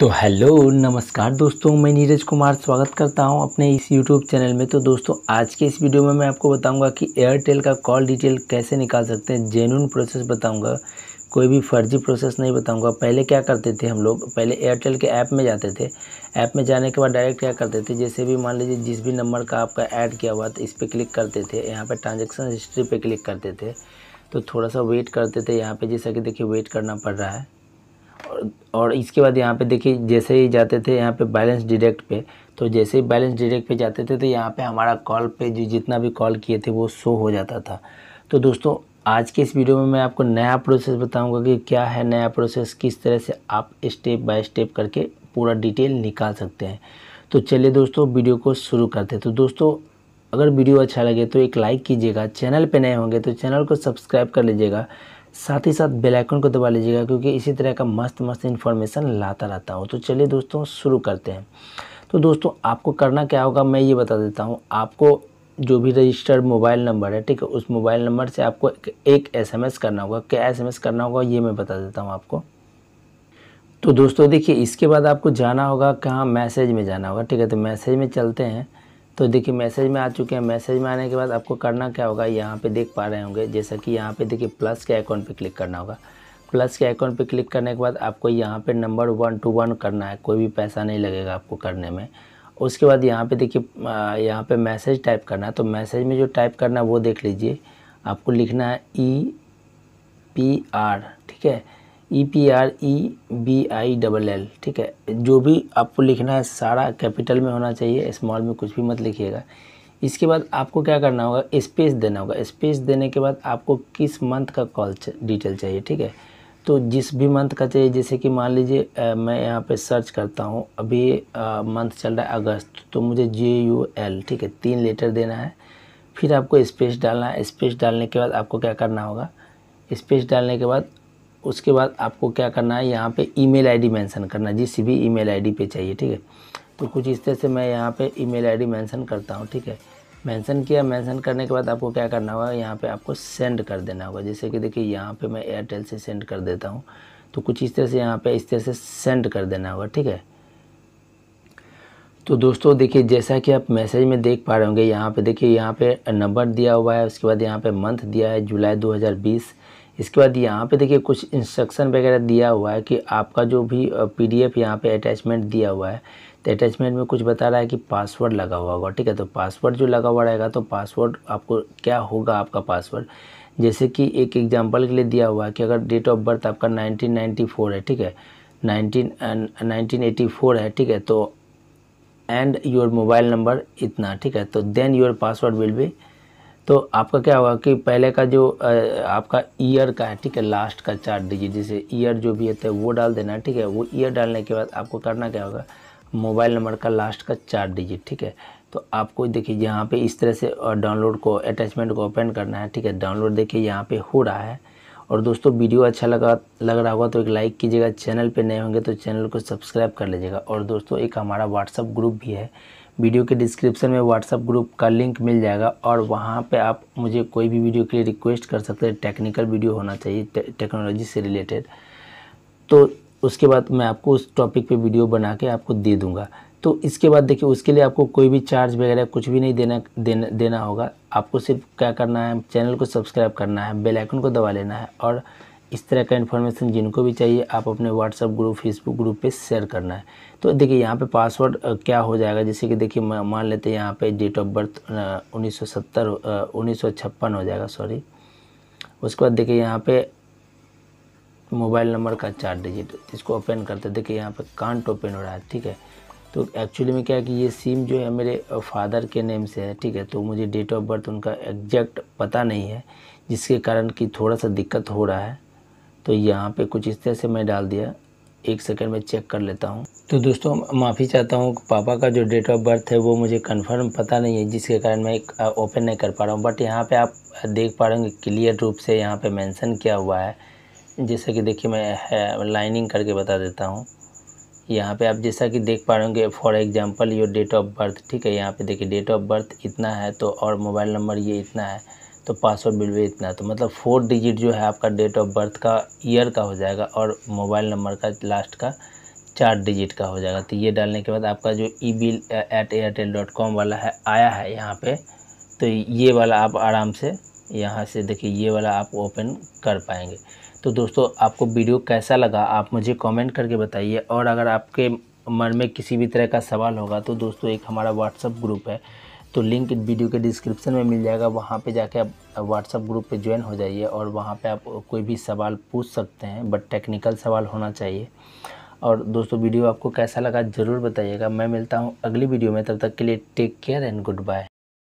तो हेलो नमस्कार दोस्तों मैं नीरज कुमार स्वागत करता हूं अपने इस यूट्यूब चैनल में तो दोस्तों आज के इस वीडियो में मैं आपको बताऊंगा कि एयरटेल का कॉल डिटेल कैसे निकाल सकते हैं जेनुन प्रोसेस बताऊंगा कोई भी फर्जी प्रोसेस नहीं बताऊंगा पहले क्या करते थे हम लोग पहले एयरटेल के ऐप में जाते थे ऐप में जाने के बाद डायरेक्ट क्या करते थे जैसे भी मान लीजिए जिस भी नंबर का आपका ऐड किया हुआ तो इस पर क्लिक करते थे यहाँ पर ट्रांजेक्शन हिस्ट्री पर क्लिक करते थे तो थोड़ा सा वेट करते थे यहाँ पर जैसा कि देखिए वेट करना पड़ रहा है और इसके बाद यहाँ पे देखिए जैसे ही जाते थे यहाँ पे बैलेंस डिडेक्ट पे तो जैसे ही बैलेंस डिडेक्ट पे जाते थे तो यहाँ पे हमारा कॉल पे जो जितना भी कॉल किए थे वो शो हो जाता था तो दोस्तों आज के इस वीडियो में मैं आपको नया प्रोसेस बताऊंगा कि क्या है नया प्रोसेस किस तरह से आप स्टेप बाय स्टेप करके पूरा डिटेल निकाल सकते हैं तो चलिए दोस्तों वीडियो को शुरू करते हैं तो दोस्तों अगर वीडियो अच्छा लगे तो एक लाइक कीजिएगा चैनल पर नए होंगे तो चैनल को सब्सक्राइब कर लीजिएगा साथ ही साथ बेल आइकन को दबा लीजिएगा क्योंकि इसी तरह का मस्त मस्त इन्फॉर्मेशन लाता रहता हूँ तो चलिए दोस्तों शुरू करते हैं तो दोस्तों आपको करना क्या होगा मैं ये बता देता हूँ आपको जो भी रजिस्टर्ड मोबाइल नंबर है ठीक है उस मोबाइल नंबर से आपको एक एस करना होगा क्या एस करना होगा ये मैं बता देता हूँ आपको तो दोस्तों देखिए इसके बाद आपको जाना होगा कहाँ मैसेज में जाना होगा ठीक है तो मैसेज में चलते हैं तो देखिए मैसेज में आ चुके हैं मैसेज में आने के बाद आपको करना क्या होगा यहाँ पे देख पा रहे होंगे जैसा कि यहाँ पे देखिए प्लस के आइकॉन पे क्लिक करना होगा प्लस के आइकॉन पे क्लिक करने के बाद आपको यहाँ पे नंबर वन टू वन करना है कोई भी पैसा नहीं लगेगा आपको करने में उसके बाद यहाँ पे देखिए यहाँ पे मैसेज टाइप करना है तो मैसेज में जो टाइप करना है वो देख लीजिए आपको लिखना है ई पी आर ठीक है E P R E B I double L ठीक है जो भी आपको लिखना है सारा कैपिटल में होना चाहिए स्मॉल में कुछ भी मत लिखिएगा इसके बाद आपको क्या करना होगा स्पेस देना होगा स्पेस देने के बाद आपको किस मंथ का कॉल डिटेल चाहिए ठीक है तो जिस भी मंथ का चाहिए जैसे कि मान लीजिए मैं यहाँ पे सर्च करता हूँ अभी मंथ चल रहा है अगस्त तो मुझे जे यू एल ठीक है तीन लेटर देना है फिर आपको स्पेस डालना है स्पेस डालने के बाद आपको क्या करना होगा स्पेस डालने के बाद उसके बाद आपको क्या करना है यहाँ पे ईमेल आईडी मेंशन करना है जिस भी ईमेल आईडी पे चाहिए ठीक है तो कुछ इस तरह से मैं यहाँ पे ईमेल आईडी मेंशन करता हूँ ठीक है मेंशन किया मेंशन करने के बाद आपको क्या करना होगा यहाँ पे आपको सेंड कर देना होगा जैसे कि देखिए यहाँ पे मैं एयरटेल से सेंड कर देता हूँ तो कुछ इस तरह से यहाँ पर इस तरह से सेंड कर देना होगा ठीक है तो दोस्तों देखिए जैसा कि आप मैसेज में देख पा रहे होंगे यहाँ पे देखिए यहाँ पे नंबर दिया हुआ है उसके बाद यहाँ पे मंथ दिया है जुलाई 2020 इसके बाद यहाँ पे देखिए कुछ इंस्ट्रक्शन वगैरह दिया हुआ है कि आपका जो भी पी डी एफ यहाँ पर अटैचमेंट दिया हुआ है तो अटैचमेंट में कुछ बता रहा है कि पासवर्ड लगा हुआ होगा ठीक है तो पासवर्ड जो लगा हुआ रहेगा तो पासवर्ड आपको क्या होगा आपका पासवर्ड जैसे कि एक एग्ज़ाम्पल के लिए दिया हुआ है कि अगर डेट ऑफ बर्थ आपका फोर है ठीक है एटी फोर है ठीक है तो एंड योर मोबाइल नंबर इतना ठीक है तो देन योर पासवर्ड विल भी तो आपका क्या होगा कि पहले का जो आपका ईयर का है ठीक है लास्ट का चार डिजिट जैसे ईयर जो भी होता है वो डाल देना ठीक है वो ईयर डालने के बाद आपको करना क्या होगा मोबाइल नंबर का लास्ट का चार डिजिट ठीक है तो आपको देखिए यहाँ पे इस तरह से डाउनलोड को अटैचमेंट को ओपन करना है ठीक है डाउनलोड देखिए यहाँ पे हो रहा है और दोस्तों वीडियो अच्छा लगा लग रहा होगा तो एक लाइक कीजिएगा चैनल पे नए होंगे तो चैनल को सब्सक्राइब कर लीजिएगा और दोस्तों एक हमारा व्हाट्सअप ग्रुप भी है वीडियो के डिस्क्रिप्शन में व्हाट्सअप ग्रुप का लिंक मिल जाएगा और वहाँ पे आप मुझे कोई भी वीडियो के लिए रिक्वेस्ट कर सकते हैं टेक्निकल वीडियो होना चाहिए टेक्नोलॉजी से रिलेटेड तो उसके बाद मैं आपको उस टॉपिक पे वीडियो बना के आपको दे दूँगा तो इसके बाद देखिए उसके लिए आपको कोई भी चार्ज वगैरह कुछ भी नहीं देना देना देना होगा आपको सिर्फ क्या करना है चैनल को सब्सक्राइब करना है बेलाइकन को दबा लेना है और इस तरह का इन्फॉर्मेशन जिनको भी चाहिए आप अपने व्हाट्सअप ग्रुप फेसबुक ग्रुप पे शेयर करना है तो देखिए यहाँ पे पासवर्ड क्या हो जाएगा जैसे कि देखिए मान लेते हैं यहाँ पे डेट ऑफ बर्थ उन्नीस सौ सत्तर हो जाएगा सॉरी उसके बाद देखिए यहाँ पे मोबाइल नंबर का चार डिजिट इसको ओपन करते देखिए यहाँ पर कांट ओपन हो रहा है ठीक है तो एक्चुअली में क्या है कि ये सिम जो है मेरे फादर के नेम से है ठीक है तो मुझे डेट ऑफ बर्थ उनका एग्जैक्ट पता नहीं है जिसके कारण कि थोड़ा सा दिक्कत हो रहा है तो यहाँ पे कुछ इस तरह से मैं डाल दिया एक सेकंड में चेक कर लेता हूँ तो दोस्तों माफ़ी चाहता हूँ पापा का जो डेट ऑफ बर्थ है वो मुझे कंफर्म पता नहीं है जिसके कारण मैं ओपन नहीं कर पा रहा हूँ बट यहाँ पे आप देख पा रहे होंगे क्लियर रूप से यहाँ पे मेंशन किया हुआ है जैसा कि देखिए मैं लाइनिंग करके बता देता हूँ यहाँ पर आप जैसा कि देख पा रहे होंगे for example your date of birth ठीक है यहाँ पर देखिए डेट ऑफ बर्थ इतना है तो और मोबाइल नंबर ये इतना है तो पासवर्ड बिल भी इतना तो मतलब फोर डिजिट जो है आपका डेट ऑफ बर्थ का ईयर का हो जाएगा और मोबाइल नंबर का लास्ट का चार डिजिट का हो जाएगा तो ये डालने के बाद आपका जो e bill at Airtel dot com वाला है आया है यहाँ पे तो ये वाला आप आराम से यहाँ से देखिए ये वाला आप ओपन कर पाएंगे तो दोस्तों आपको वीडियो कैसा लगा आप मुझे कमेंट करके बताइए और अगर आपके मन में किसी भी तरह का सवाल होगा तो दोस्तों एक हमारा व्हाट्सअप ग्रुप है तो लिंक वीडियो के डिस्क्रिप्शन में मिल जाएगा वहाँ पे जाके आप व्हाट्सअप ग्रुप पे ज्वाइन हो जाइए और वहाँ पे आप कोई भी सवाल पूछ सकते हैं बट टेक्निकल सवाल होना चाहिए और दोस्तों वीडियो आपको कैसा लगा ज़रूर बताइएगा मैं मिलता हूँ अगली वीडियो में तब तक के लिए take care and good bye